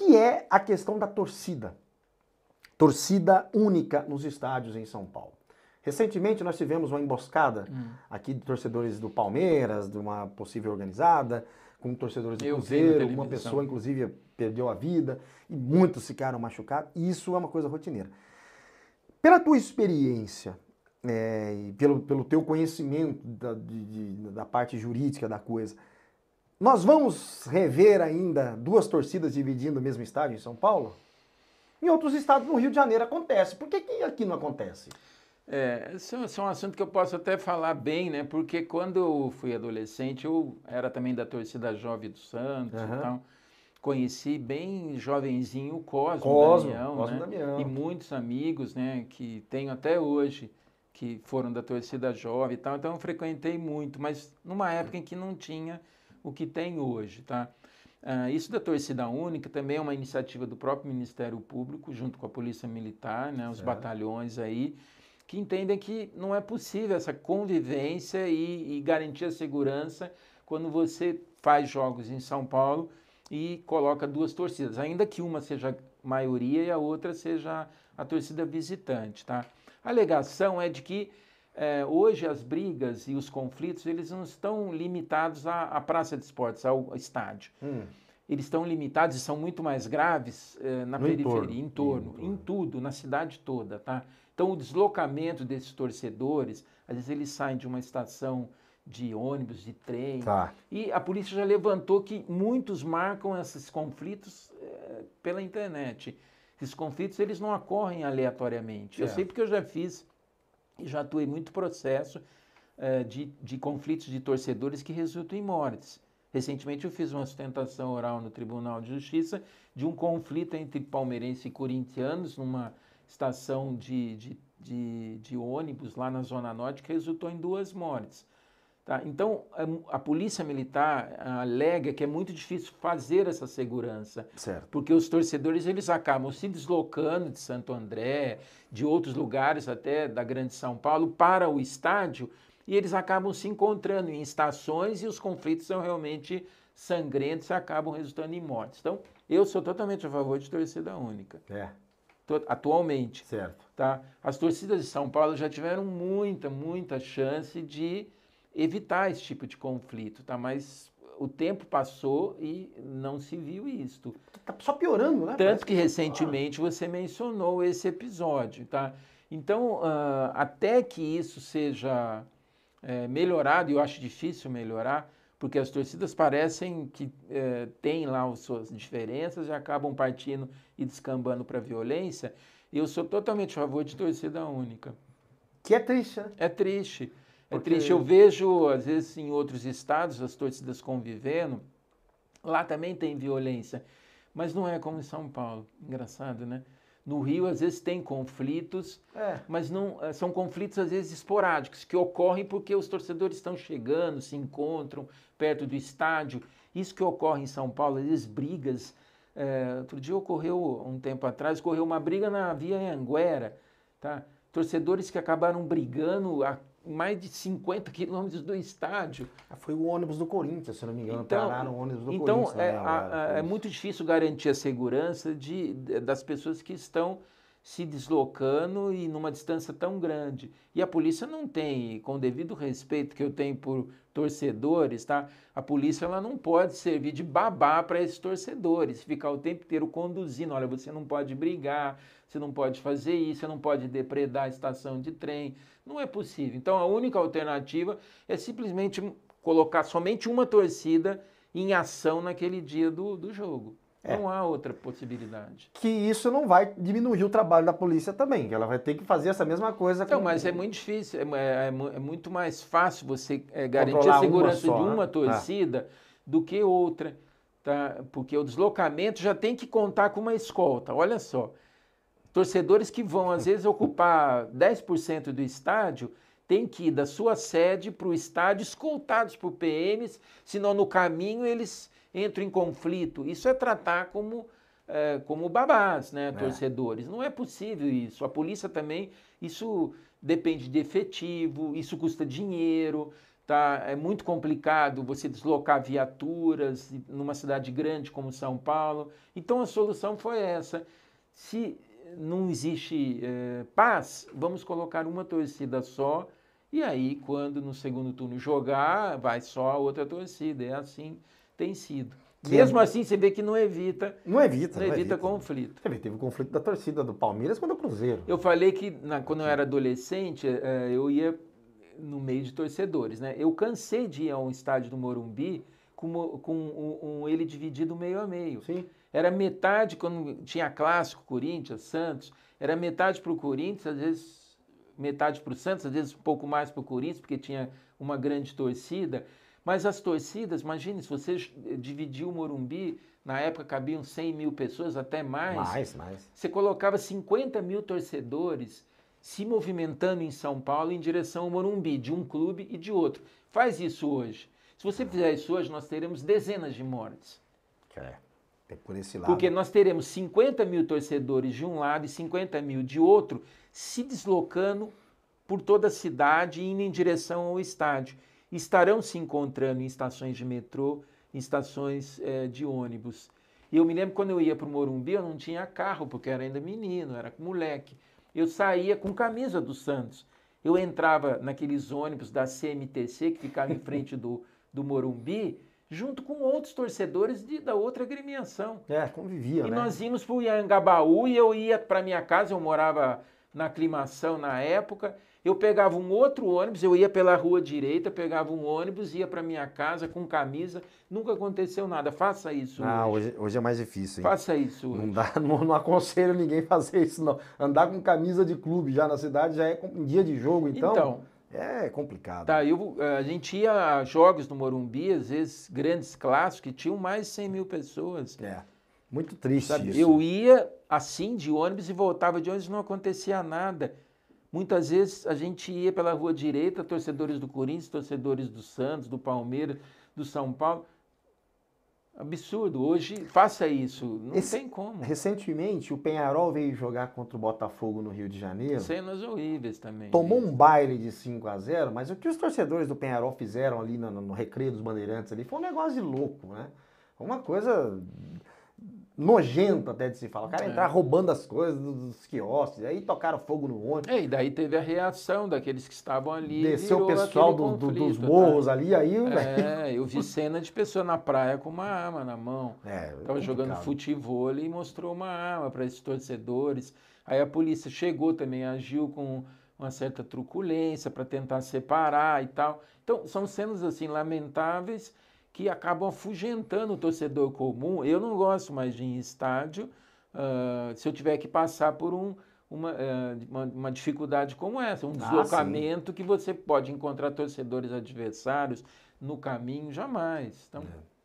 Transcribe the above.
que é a questão da torcida. Torcida única nos estádios em São Paulo. Recentemente nós tivemos uma emboscada hum. aqui de torcedores do Palmeiras, de uma possível organizada, com torcedores do Cruzeiro, uma pessoa inclusive perdeu a vida e muitos ficaram machucados. E isso é uma coisa rotineira. Pela tua experiência é, e pelo, pelo teu conhecimento da, de, de, da parte jurídica da coisa, nós vamos rever ainda duas torcidas dividindo o mesmo estádio em São Paulo? Em outros estados no Rio de Janeiro acontece. Por que, que aqui não acontece? É, esse é, é um assunto que eu posso até falar bem, né? Porque quando eu fui adolescente, eu era também da torcida jovem do Santos uhum. e tal. Conheci bem jovenzinho o Cosmo, Cosmo Damião, Cosmo né? Damião. E muitos amigos, né? Que tenho até hoje, que foram da torcida jovem e tal. Então eu frequentei muito, mas numa época em que não tinha o que tem hoje, tá? Ah, isso da torcida única também é uma iniciativa do próprio Ministério Público, junto com a Polícia Militar, né, os batalhões aí, que entendem que não é possível essa convivência e, e garantir a segurança quando você faz jogos em São Paulo e coloca duas torcidas, ainda que uma seja maioria e a outra seja a torcida visitante, tá? A alegação é de que é, hoje as brigas e os conflitos, eles não estão limitados à, à praça de esportes, ao estádio. Hum. Eles estão limitados e são muito mais graves é, na no periferia, entorno. Em, torno, em tudo, na cidade toda, tá? Então o deslocamento desses torcedores, às vezes eles saem de uma estação de ônibus, de trem. Tá. E a polícia já levantou que muitos marcam esses conflitos é, pela internet. Esses conflitos eles não ocorrem aleatoriamente. É. Eu sei porque eu já fiz e já atuei muito processo eh, de, de conflitos de torcedores que resultam em mortes. Recentemente eu fiz uma sustentação oral no Tribunal de Justiça de um conflito entre palmeirense e corintianos numa estação de, de, de, de ônibus lá na Zona Norte que resultou em duas mortes. Tá? Então, a, a, polícia militar alega que é muito difícil fazer essa segurança, certo. porque os torcedores eles acabam se deslocando de Santo André, de outros lugares até da Grande São Paulo para o estádio e eles acabam se encontrando em estações e os conflitos são realmente sangrentos e acabam resultando em mortes. Então, eu sou totalmente a favor de torcida única. É. Atualmente. Certo. Tá? As torcidas de São Paulo já tiveram muita, muita chance de evitar esse tipo de conflito, tá? Mas o tempo passou e não se viu isto. Tá só piorando, né? Tanto que, que tá recentemente você mencionou esse episódio, tá? Então, uh, até que isso seja é, melhorado, e eu acho difícil melhorar, porque as torcidas parecem que é, têm lá as suas diferenças e acabam partindo e descambando para a violência, eu sou totalmente a favor de torcida única. Que é triste, né? É triste. É porque... É triste. Eu vejo, às vezes, em outros estados, as torcidas convivendo, lá também tem violência, mas não é como em São Paulo. Engraçado, né? No Rio, às vezes, tem conflitos, é. mas não eh, são conflitos, às vezes, esporádicos, que ocorrem porque os torcedores estão chegando, se encontram perto do estádio. Isso que ocorre em São Paulo, às vezes, brigas. É, outro dia ocorreu, um tempo atrás, ocorreu uma briga na Via Anguera, tá? Torcedores que acabaram brigando a mais de 50 quilômetros do estádio. Ah, foi o ônibus do Corinthians, se não me engano, então, pararam o ônibus do então, Corinthians. Então, é, né, né, é, muito difícil garantir a segurança de, das pessoas que estão se deslocando e numa distância tão grande. E a polícia não tem, com o devido respeito que eu tenho por torcedores, tá? A polícia ela não pode servir de babá para esses torcedores, ficar o tempo inteiro conduzindo, olha, você não pode brigar, você não pode fazer isso, você não pode depredar a estação de trem. Não é possível. Então a única alternativa é simplesmente colocar somente uma torcida em ação naquele dia do, do jogo. É. Não há outra possibilidade. Que isso não vai diminuir o trabalho da polícia também, que ela vai ter que fazer essa mesma coisa. Não, com... mas é muito difícil, é, é, é, é muito mais fácil você é, garantir a segurança né? uma só, de uma torcida do que outra, tá? porque o deslocamento já tem que contar com uma escolta. Olha só, torcedores que vão, às vezes, ocupar 10% do estádio, tem que ir da sua sede para o estádio escoltados por PMs, senão no caminho eles entro em conflito. Isso é tratar como, é, como babás, né, é. torcedores. É. Não é possível isso. A polícia também, isso depende de efetivo, isso custa dinheiro, tá? É muito complicado você deslocar viaturas numa cidade grande como São Paulo. Então a solução foi essa. Se não existe eh, paz, vamos colocar uma torcida só. E aí, quando no segundo turno jogar, vai só a outra torcida. É assim tem sido. Que Mesmo é... assim, você vê que não evita. Não evita, não, não evita, evita, conflito. Você vê, teve o conflito da torcida do Palmeiras contra o Cruzeiro. Eu falei que na, quando eu era adolescente, é, é, eu ia no meio de torcedores, né? Eu cansei de ir a um estádio do Morumbi com, com um, um, ele dividido meio a meio. Sim. Era metade quando tinha clássico, Corinthians, Santos, era metade para o Corinthians, às vezes metade para o Santos, às vezes um pouco mais para o Corinthians, porque tinha uma grande torcida. Mas as torcidas, imagine, se você eh, dividiu o Morumbi, na época cabiam 100 mil pessoas, até mais. Mais, mais. Você colocava 50 mil torcedores se movimentando em São Paulo em direção ao Morumbi, de um clube e de outro. Faz isso hoje. Se você fizer isso hoje, nós teremos dezenas de mortes. É. É por esse lado. Porque nós teremos 50 mil torcedores de um lado e 50 mil de outro se deslocando por toda a cidade e indo em direção ao estádio estarão se encontrando em estações de metrô, em estações eh, de ônibus. E eu me lembro quando eu ia para o Morumbi, eu não tinha carro, porque era ainda menino, era moleque. Eu saía com camisa do Santos. Eu entrava naqueles ônibus da CMTC, que ficava em frente do, do Morumbi, junto com outros torcedores de, da outra agremiação. É, convivia, e né? E nós íamos para o Iangabaú e eu ia para minha casa, eu morava na aclimação na época, eu pegava um outro ônibus, eu ia pela rua direita, pegava um ônibus, ia para minha casa com camisa, nunca aconteceu nada. Faça isso. Ah, hoje, hoje, é mais difícil. Hein? Faça isso. Hoje. Não, dá, não, não, aconselho ninguém fazer isso não. Andar com camisa de clube já na cidade já é um dia de jogo, então. Então. É complicado. Tá, eu, eh, a gente ia a jogos no Morumbi, às vezes grandes clássicos, que tinham mais de 100 mil pessoas. É. Muito triste Sabe, isso. Eu ia assim de ônibus e voltava de ônibus não acontecia nada. Muitas vezes a gente ia pela rua direita, torcedores do Corinthians, torcedores do Santos, do Palmeiras, do São Paulo. Absurdo. Hoje, faça isso. Não Esse, tem como. Recentemente, o Penharol veio jogar contra o Botafogo no Rio de Janeiro. Cenas horríveis também. Tomou isso. um baile de 5 a 0 mas o que os torcedores do Penharol fizeram ali no, no Recreio dos Bandeirantes ali foi um negócio de louco, né? Uma coisa nojento até de se falar. O cara é. entrar roubando as coisas dos quiosques, aí tocaram fogo no ônibus. É, e daí teve a reação daqueles que estavam ali. Desceu o pessoal do, conflito, dos tá? morros tá? ali, aí... É, eu vi cena de pessoa na praia com uma arma na mão. É, Tava jogando futebol e mostrou uma arma para esses torcedores. Aí a polícia chegou também, agiu com uma certa truculência para tentar separar e tal. Então, são cenas assim lamentáveis que acabam afugentando o torcedor comum. Eu não gosto mais de ir em estádio uh, se eu tiver que passar por um, uma, uh, uma, uma, dificuldade como essa, um ah, deslocamento sim. que você pode encontrar torcedores adversários no caminho, jamais. Então, é.